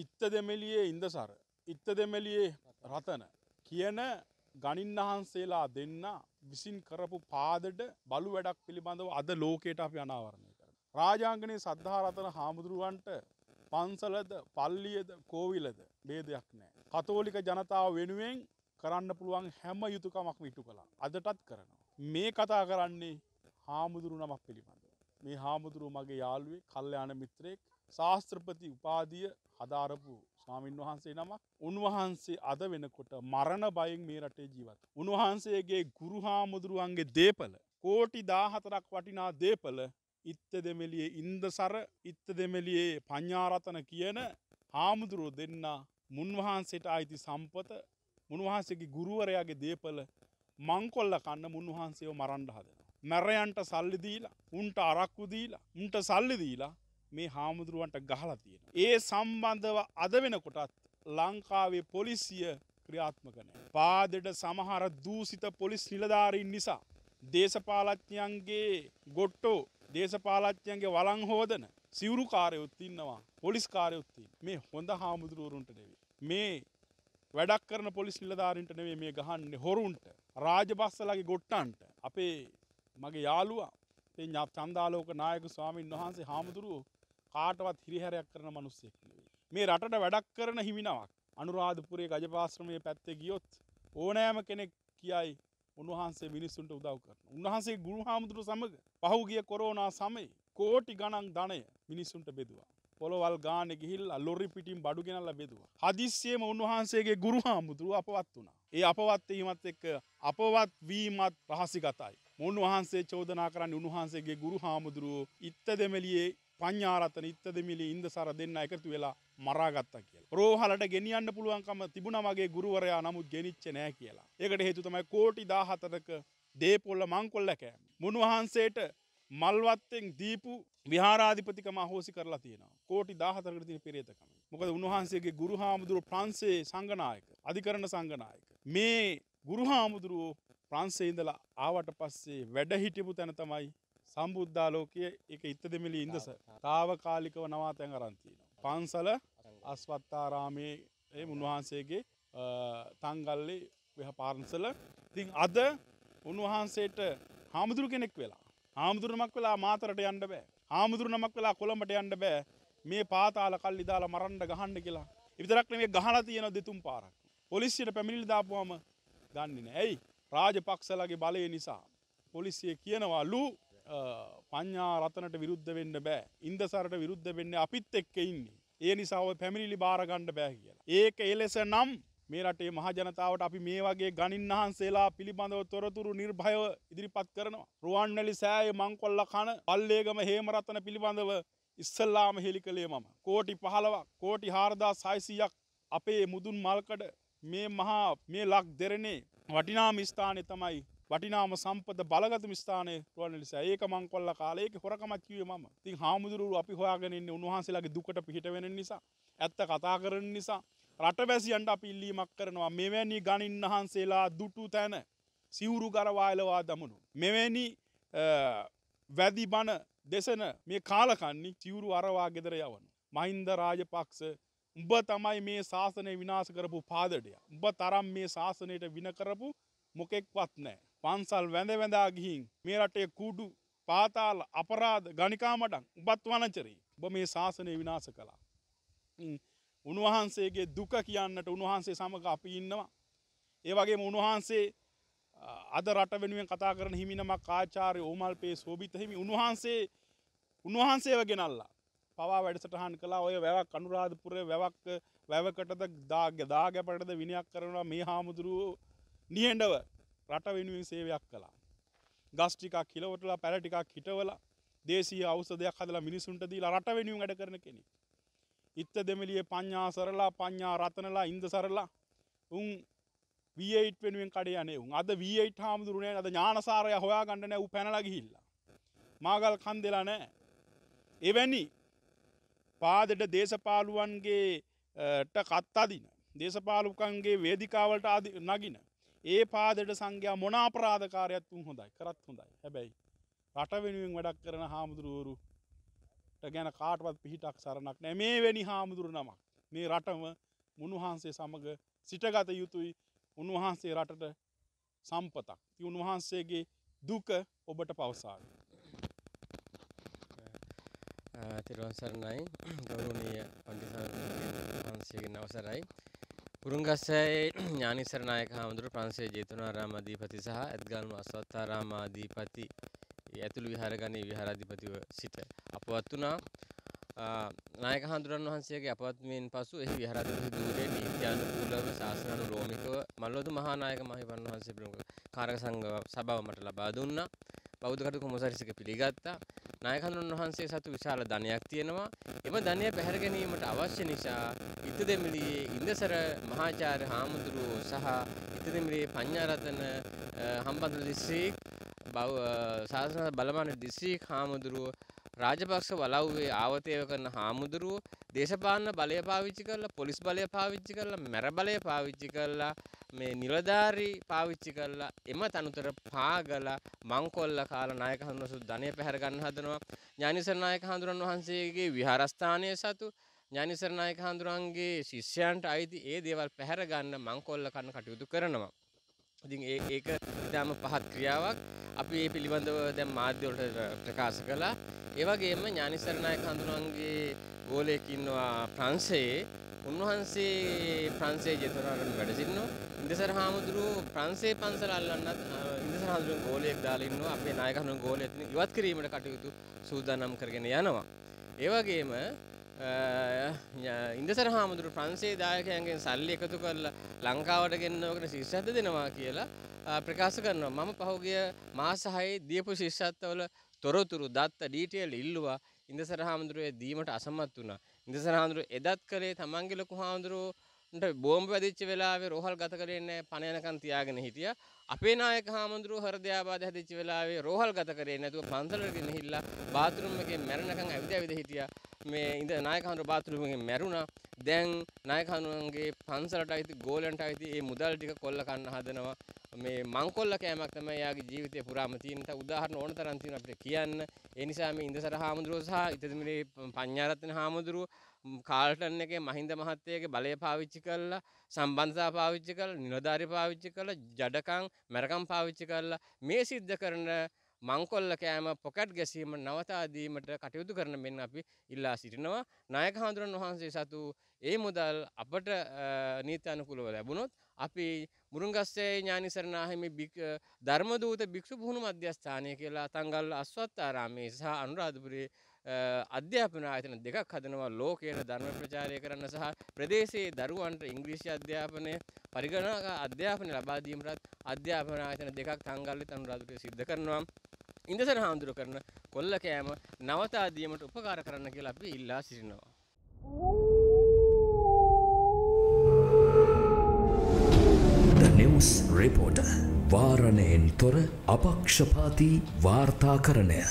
ඉත්ත දෙමෙලියේ ඉන්දසර ඉත්ත දෙමෙලියේ රතන කියන ගණින්හන්සේලා දෙන්න විසින් කරපු පාදට බලු වැඩක් පිළිබඳව අද ලෝකයට අපි අනාවරණය කරන. රාජාංගනය සද්ධාරතන හාමුදුරුවන්ට පන්සලද පල්ලියද කෝවිලද බේදයක් නෑ. කතෝලික ජනතාව වෙනුවෙන් කරන්න පුළුවන් හැම යුතුකමක් ඉටු කලා අදටත් කරනවා. මේ කතා කරන්නේ හාමුදුරු නමක් පිළිබඳ. මේ හාමුදුරු මගේ යාළුවේ කල්්‍යයාන මිත්‍රයෙක් ශාස්ත්‍රපති උපාදිය අදාරපු ස්වාමීන් වහන්සේ නමක් උන්වහන්සේ අද වෙනකොට මරණ බයෙන් මේ රටේ ජීවත්. උන්වහන්සේගේ ගුරු හාමුදුරුවන්ගේ දේපල. කෝටි දාහතරක් වටිනා දේපල ඉත්ත දෙමෙලියේ ඉන්දසර ඉත්ත දෙමෙලියේ පඤ්ඥාරතන කියන හාමුදුරුව දෙන්න මුන්වහන්සේට අයිති සම්පත මුණවහන්සේගේ ගුරුවරයාගේ දේපල මංකොල්ල කන්න මුන්වහන්සේව මරණ්ඩ හදෙන. මැරයන්ට සල්ලි දීලා උන්ට අරක්කු දීලා උන්ට සල්ලි දීලා මේ හාමුදුරුවන්ට ගහලා තියෙන. ඒ සම්බන්ධව අද වෙනකොටත් ලංකාවේ පොලිසිය ක්‍රියාත්මකන. පාදට සමහර දූසිත පොලිස් නිලධාරීන් නිසා. දේශපාලච්ඥයන්ගේ ගොට්ටෝ දේශපාලච්ඥයන්ගේ වලංහෝදන සිවරුකාරයුත්තින්නවා පොලිස් කාරයුත්තින් මේ හොඳ හාමුදුරුවරුන්ට නෙවේ. මේ වැඩක් කරන පොලිස් නිලධාරින්ට නෙවේ මේ ගහන්න හොරුන්ට රාජබස්සලගේ ගොට්ටන්ට අපේ මගේ යාළුවා ඒ ඥාප් චන්දාලෝක නායක ස්වාමීන් වහන්සේ හාමුදුරුවෝ කාටවත් හිරිහැරයක් කරන මනුස්සෙක් නෙවෙයි. මේ රටට වැඩක් කරන හිමිනාවක්. අනුරාධපුරයේ ගජපාශ්‍රමයේ පැත්තේ ගියොත් ඕනෑම කෙනෙක් කියයි උන්වහන්සේ මිනිස්සුන්ට උදව් කරන. උන්වහන්සේ ගුරු හාමුදුරු සමග පහුගිය කොරෝනා සමයේ කෝටි ගණන් ධනය මිනිස්සුන්ට බෙදුවා. පොළොවල් ගාන ගිහිල්ලා ලොරි පිටින් බඩු ගෙනල්ලා බෙදුවා. හදිස්සියෙම උන්වහන්සේගේ ගුරු හාමුදුරුව අපවත් වුණා. ඒ අපවත් වීමත් එක්ක අපවත් වීමත් රහසිගතයි. උන්වහන්සේ චෝදනා කරන්නේ උන්වහන්සේගේ ගුරු හාමුදුරුව ඉත්ත දෙමෙලියේ පඤ්ඥාරතන ඉත්තදමිලි ඉන්දසර දෙන්න එකතු වෙලා මරාගත්තා කියලා. රෝහලට ගෙනියන්න පුළුවන්කම තිබුණමගේ ගුරුවරයා නමුත් ගෙනිච්ච නෑ කියලා. ඒකට හේතුතමයි කෝටි දාහතරක දේපොල්ල මංකොල්ලකෑ. මුණවහන්සේට මල්වත්තෙන් දීපු විහාරාධිපතිකම හෝසි කරලා තියෙනවා කෝටි දාහතරකට තින පෙරේතකම මොකද උන්වහන්සේගේ ගුරු හාමුදුරු ප්‍රන්සේ සංගනායක අධිකරණ සංගනායක. මේ ගුරු හාමුදුරුවෝ ප්‍රන්සේ ඉඳලා ආවට පස්සේ වැඩ හිටිපු තැන තමයි සම්බුද්ධාලෝකය එක ඉත්ත දෙමිලි ඉඳස තාවකාලිකව නවාතැන් අරන්තිනවා. පන්සල අස්වත්තාරාමයේ ඒ උන්වහන්සේගේ තංගල්ලි වෙහ පාරන්සල තින් අද උන්වහන්සේට හාමුදුරු කෙනෙක් වෙලා හාමුදුරුමක් වෙලා මාතරට යන්න බෑ හාමුදුරුනමක් වෙලා කොළඹට යන්න බෑ මේ පාතාල කල්ලි දාලා මරන්ඩ ගහන්න කියලා ඉවිතරක් මේ ගහලා තියෙන දෙතුම් පාරක් පොලිසියට පැමිණිලි දාපුවම දන්නේ නෑ ඇයි රාජපක්ෂලගේ බලය නිසා පොලිසිය කියනවලු පඤ්ඥා රතනට විරුද්ධ වෙන්න බෑ ඉන්දසරට විරුද්ධ වෙන්න අපිත් එක්ක ඉන්නේ. ඒ නිසාව පැමිණිලි බාරගණ්ඩ බෑ කියලා. ඒක එලෙස නම් මේ රටේ මහජනතාවට අපි මේ වගේ ගණින් වහන්සේලා පිළිබඳව තොරතුරු නිර්භයව ඉදිරිපත් කරනවා. රුවන්වැලි සෑය මංකොල්ල කන පල්ලේගම හේමරත්තන පිළිබඳව ඉස්සල්ලාම හෙළි කළේ මම. කෝටි පහලවක් කෝටි හාරදා සයිසියක් අපේ මුදුන් මල්කඩ මේ මහා මේ ලක් දෙරණේ වටිනාම ස්ථානය තමයි වටිනාම සම්පද බලගත ස්ථානය රුවන් නිස ඒක මංකොල්ල කාලයක හොරකමක් කිවේ ම ති හාමුදුරුව අපි හොයාගෙනන්නේ උන්වහන්සේලගේ දුකට පිහිටවෙන නිසා ඇත්ත කතා කරන නිසා රට වැසියන්ට අපි ඉල්ලීමක් කරනවා මෙවැනි ගණින් වහන්සේලා දුටු තැන සිවුරු ගරවායලවා දමනු. මෙවැනි වැදි බණ දෙසන මේ කාලකන්නේ සිවුරු අරවා ගෙදර යවනු. මහින්ද රාජපක්ෂ උඹ තමයි මේ ශාසනය විනාශ කරපු පාදඩය. උඹ තරම් මේ ශාසනයට වින කරපු මොකෙක්වත් නෑ. පන්සල් වැඳ වැඳා ගිහින් මේ රටේ කුඩු පාතාල අපරාධ ගණිකාමඩක් උබත් වනචරේ ඔබ මේ ශාසනය විනාශ කළා. උන්වහන්සේගේ දුක කියන්නට උන්වහන්සේ සමග අපි ඉන්නවා. ඒ වගේම උන්වහන්සේ අද රට වෙනුවෙන් කතා කරන හිමිනමක් ආචාර්ය ඕමල්පේ සෝභිත හිමි උන්වහන්සේ උන්වහන්සේව ගෙනල්ලා පවා වැඩසටහන් කළා ඔය වැවක් අනුරාධපුරයේ වැවක් වැවකටද දාගැපටද විනයක් කරනවා මේ හාමුදුරුවෝ නිහඬව රට වෙනුවෙන් සේවයක් කළා. ගස් ටිකක් කිලවටලා පැල ටිකක් හිටවලා දේශීය ඖෂධයක් හදලා මිනිසුන්ට දීලා රට වෙනුවෙන් වැඩ කරන කෙනෙක්. ඉත්ත දෙමළියේ පඤ්ඤා සරලා පඤ්ඤා රතනලා ඉන්ද සරලා උන් V8 වෙනුවෙන් කඩේ යන්නේ උන්. අද V8 හාමුදුරු නෑ අද ඥානසාරය හොයාගන්න නෑ ඌ පැනලා ගිහිල්ලා. මාගල් කන් දෙලා නෑ. එවැනි පාදට දේශපාලුවන්ගේ ට කත් අදින. දේශපාලුකන්ගේ වේදිකාවලට නගින. ඒ පාදට සංඝයා මොන අපරාධකාරයක් තුන් හොඳයි කරත් හොඳයි හැබැයි රට වෙනුවෙන් වැඩක් කරන හාමුදුරුවරු ගැන කාටවත් පිහිටක් සරණක් නෑ මේ වැනි හාමුදුරු නමක් මේ රටම උණුහන්සේ සමඟ සිටගත යුතුයි උන්වහන්සේ රටට සම්පතක් ති උන්වහන්සේගේ දුක ඔබට පවසාග. තිරුවන් සරණයි ගෞරුණය පන්තිසාන් වහන්සේගෙන් අවසරයි පුරුන්ගස්සයේ ඥානිසර නායක හාමුදුරුව ප්‍රංශයේ ජේතවනාරාම අධිපති සහ ඇත්ගල්ම අස්වත්තාරාම අධිපති ඇතුළු විහාරගණයේ විහාරාධිපතිව සිට අපවත් වුණා. නායක හාමුදුරන් වහන්සේගේ අපවත්වීමෙන් පසු එහි විහාරාධිපති ධූරයේ නීත්‍යානුකූලව ශාසනානුරෝමිකව මල්වතු මහා නායක මහිවන් වහන්සේ ප්‍රමුඛ කාරක සංඝ සභාව මට ලබා දුන්නා. බෞද්ධ කටයුතු කොමසාරිස්ක පිළිගත්තා. නායකඳුන් වහන්සේ සතු විශාල ධනයක් තියෙනවා. එම ධනය පැහැර ගැනීමට අවශ්‍ය නිසා ඉතදෙමිලියේ ඉන්දසර මහාචාර්ය හාමුදුරුවෝ සහ ඉතදෙමිලියේ පඤ්ඤාරතන හම්බන්තොට දිස්ත්‍රික් සාසන බලමාන දිස්ත්‍රික් හාමුදුරුවෝ රාජපක්ෂ වලව්වේ ආවතේව කරන හාමුදුරුවෝ දේශපාලන බලය පාවිච්චි කරලා පොලිස් බලය පාවිච්චි කරලා මැර බලය පාවිච්චි කරලා මේ නිලධාරී පාවිච්චි කරලා එම තනතුර පාගලා මංකොල්ල කාලා නායක හඳුනසු ධනය පැහැර ගන්න හදනවා. ඥානිසර නායක හඳුරන් වහන්සේගේ විහාරස්ථානය සතු ඥානිසර නායක හඳුරන්ගේ ශිෂ්‍යයන්ට අයිති ඒ දේවල් පැහැර ගන්න මංකොල්ල කන්න කටයුතු කරනවා. ඉතින් ඒ ඒක ඉතාම පහත් ක්‍රියාවක්. අපි මේ පිළිබඳව දැන් මාධ්‍ය වලට ප්‍රකාශ කළා. ඒ වගේම ඥානිසර නායක හඳුනන්ගේ ගෝලයක් ඉන්නවා ප්‍රංශයේ. උන්වහන්සේ ප්‍රංශයේ ජේතවනාරාම වැඩ සිටිනවා. ඉන්දසර හාමුදුරුවෝ ප්‍රංශේ පන්සල අල්ලන්නත් ඉන්දසර හාමුදුරුවෝ ගෝලයක් දාලා ඉන්නවා අපේ නායකහන ගෝලෙත් ඉවත් කිරීමට කටයුතු සූදානම් කරගෙන යනවා. ඒ වගේම ඉන්දසර හාමුදුරු ප්‍රන්සේ දායකයන්ගෙන් සල්ලි එකතු කරලා ලංකාවට ගෙන්නවකට ශිෂ්‍යත්ව දෙනවා කියලා ප්‍රකාශ කරනවා. මම පහුගිය මාස 6 දීපු ශිෂ්‍යත්වවල තොරතුරු දත්ත ඩීටේල් ඉල්ලුවා. ඉන්දසර හාමුදුරුවේ දීමට අසමත් වුණා. ඉන්දසර හාමුදුරුව එදත් කලේ තමන්ගේ ලොකු හාමුදුරුවෝ බෝම්බ වැදිච්ච වෙලාවේ රෝහල් ගත කරේ නැහැ පණ යනකන් තියාගෙන හිටියා අපේ නායක හාමුදුරුව හෘදයාබාධ හැදිච්ච වෙලාවේ රෝහල් ගත කරේ නැතුව පන්සලට ගෙනහිල්ලා බාත්රූම් එකෙන් මැරෙනකන් ඇවිද ඇවිද හිටියා. මේ ඉඳ නායක හාමුදුරුව බාත්රූම් එකෙන් මැරුණා. දැන් නායක හාමුදුරුවන්ගේ පන්සලට අයිති ගෝලන්ට අයිති මේ මුදල් ටික කොල්ල කන්න හදනවා. මේ මංකොල්ල කෑමක් තමයි යාගේ ජීවිතේ පුරාම තියෙන. උදාහරණ ඕන තරම් තියෙනවා අපිට කියන්න. ඒ නිසා මේ ඉඳසර හාමුදුරුව සහ ඉතදමිලේ පඤ්ඤාරත්න හාමුදුරුව කාල්ටන් එකේ මහින්ද මහත්තයගේ බලය පාවිච්චි කරලා සම්බන්ධතා පාවිච්චි කරලා නිලධාරි පාවිච්චි කරලා ජඩකම් මරකම් පාවිච්චි කරලා මේ සිද්ධ කරන මංකොල්ල කෑම පොකට් ගැසීම නවතා දීමට කටයුතු කරන මෙන් අපි ඉල්ලා සිටිනවා නායක හඳුරන් වහන්සේ සතු ඒ මුදල් අපට නීත්‍ය අනුකූලව ලැබුණොත් අපි මුරුන්ගස්සේ ඥානිසරණාහිමි ධර්මදූත භික්ෂු පුහුණු මධ්‍යස්ථානය කියලා තංගල් අස්වත්තාරාමේ සහ අනුරාධපුරේ අධ්‍යාපන ආයතන දෙකක් හදනවා ලෝකයට ධර්ම ප්‍රචාරය කරන්න සහ ප්‍රදේශයේ දරුවන්ට ඉංග්‍රීසි අධ්‍යාපනය පරිගණක අධ්‍යාපනය ලබා දීමටත් අධ්‍යාපන ආයතන දෙකක් තංගල්ලේ අනුරාධපුරේ සිද්ධ කරනවා. ඉන්දසන හාමුදුරු කරන කොල්ල කෑම නවතා දීමට උපකාර කරන්න කියලා අපි ඉල්ලා සිටිනවා. Ooh. ටයිම්ස් රිපෝට වාරණයෙන් තොර අපක්ෂපාති වාර්තාකරණය